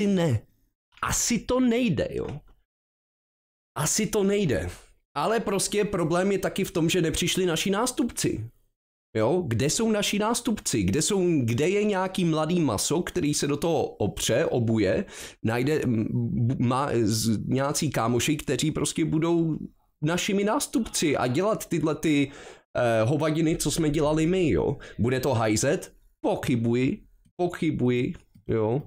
asi ne. Asi to nejde, jo. Asi to nejde. Ale prostě problém je taky v tom, že nepřišli naši nástupci. Jo, kde jsou naši nástupci? Kde, jsou, kde je nějaký mladý maso, který se do toho opře, obuje, najde, má nějací kámoši, kteří prostě budou našimi nástupci a dělat tyhle ty eh, hovadiny, co jsme dělali my, jo. Bude to hajzet? Pochybuji, pochybuji, jo.